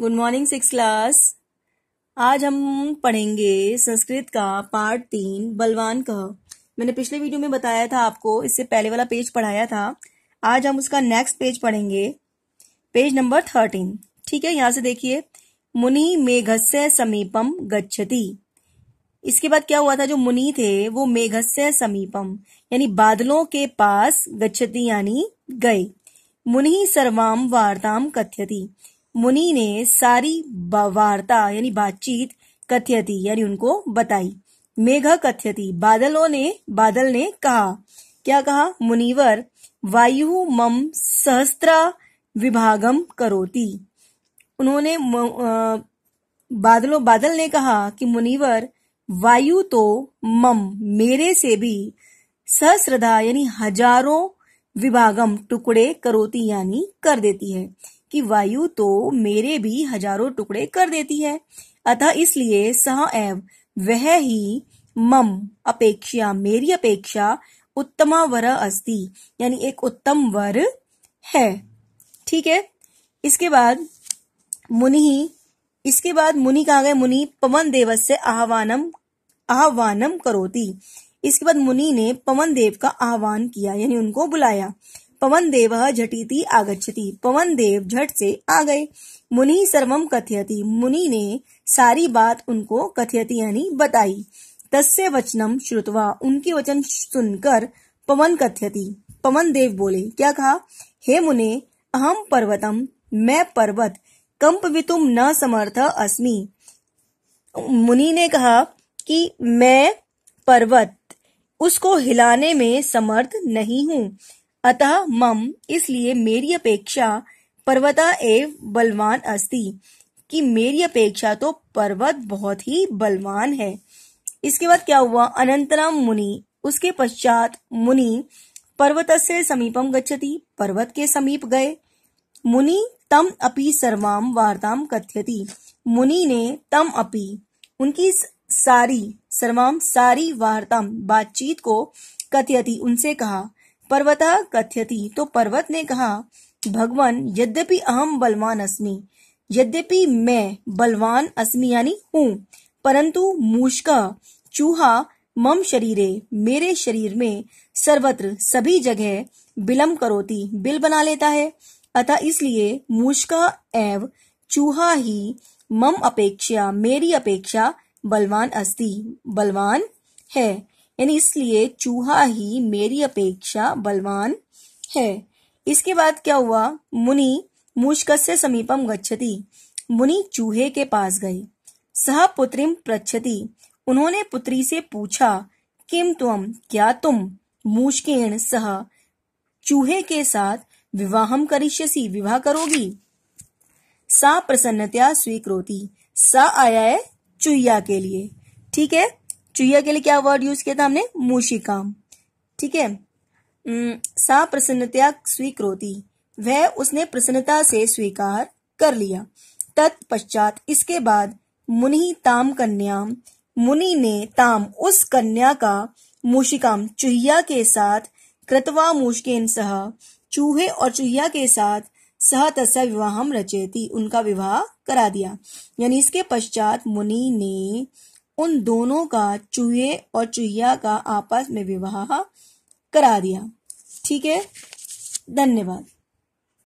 good morning six class आज हम पढ़ेंगे संस्कृत का पार्ट तीन बलवान कह मैंने पिछले वीडियो में बताया था आपको इससे पहले वाला पेज पढ़ाया था आज हम उसका नेक्स्ट पेज पढ़ेंगे पेज नंबर थर्टीन ठीक है यहाँ से देखिए मुनि मेघस्य समीपम गच्छति इसके बाद क्या हुआ था जो मुनि थे वो मेघस्य समीपम यानी बादलों के पास गच्छति यानी गए मुनि सर्वाम वार्ताम कथ्यति मुनि ने सारी वार्ता यानी बातचीत कथ्यति यानी उनको बताई मेघ कथ्यति बादलों ने बादल ने कहा क्या कहा मुनिवर वायु मम सहस्त्र विभागम करोती उन्होंने बादलों बादल ने कहा कि मुनिवर वायु तो मम मेरे से भी सहस्रधा यानी हजारों विभागम टुकड़े करोती यानी कर देती है कि वायु तो मेरे भी हजारों टुकड़े कर देती है अतः इसलिए सह एव वह ही मम अपेक्षा मेरी अपेक्षा उत्तमा वर अस्ति यानी एक उत्तम वर है ठीक है इसके बाद मुनि इसके बाद मुनि कहा गए मुनि पवन देव से आह्वानम आह्वानम करोती इसके बाद मुनि ने पवन देव का आह्वान किया यानी उनको बुलाया पवन देव झटीति आगछति पवन देव झट से आ गए मुनि सर्वम कथयति मुनि ने सारी बात उनको कथयति यानी बताई तस्य वचनम श्रुतवा उनके वचन सुनकर पवन कथयति पवन देव बोले क्या कहा हे मुने अहम पर्वतम मैं पर्वत कंप वितुम न समर्थ अस्मि मुनि ने कहा कि मैं पर्वत उसको हिलाने में समर्थ नहीं हूँ अतः मम इसलिए मेरी अपेक्षा पर्वता एव बलवान अस्ति कि मेरी अपेक्षा तो पर्वत बहुत ही बलवान है इसके बाद क्या हुआ अनंतरम मुनि उसके पश्चात मुनि पर्वत से समीपम गच्छति पर्वत के समीप गए मुनि तम अपि सर्वाम वार्ताम कथ्यति मुनि ने तम अपि उनकी सारी सर्वाम सारी वार्ताम बातचीत को कथ्यति उनसे कहा पर्वत कथ्यति तो पर्वत ने कहा भगवान यद्यपि अहम बलवान अस्मि यद्यपि मैं बलवान अस्मि यानी हूँ परंतु मूषका चूहा मम शरीरे मेरे शरीर में सर्वत्र सभी जगह बिलम करोती बिल बना लेता है अतः इसलिए मूषका एव चूहा ही मम अपेक्षा मेरी अपेक्षा बलवान अस्ति बलवान है यानी इसलिए चूहा ही मेरी अपेक्षा बलवान है इसके बाद क्या हुआ मुनि से समीपम गच्छति मुनि चूहे के पास गई सह पुत्रिम प्रच्छति उन्होंने पुत्री से पूछा किम तुम क्या तुम मूषकेण सह चूहे के साथ विवाहम करिष्यसी विवाह करोगी सा प्रसन्नतया स्वीकृति सा आया है चुहिया के लिए ठीक है चुहिया के लिए क्या वर्ड यूज किया था हमने मूशिका ठीक है सा प्रसन्नता स्वीकृति वह उसने प्रसन्नता से स्वीकार कर लिया तत्पश्चात इसके बाद मुनि ताम कन्या मुनि ने ताम उस कन्या का मूशिकाम चुहिया के साथ कृतवा मुश्किन सह चूहे और चुहिया के साथ सह तस्य विवाह रचे उनका विवाह करा दिया यानी इसके पश्चात मुनि ने उन दोनों का चूहे और चूहिया का आपस में विवाह करा दिया ठीक है धन्यवाद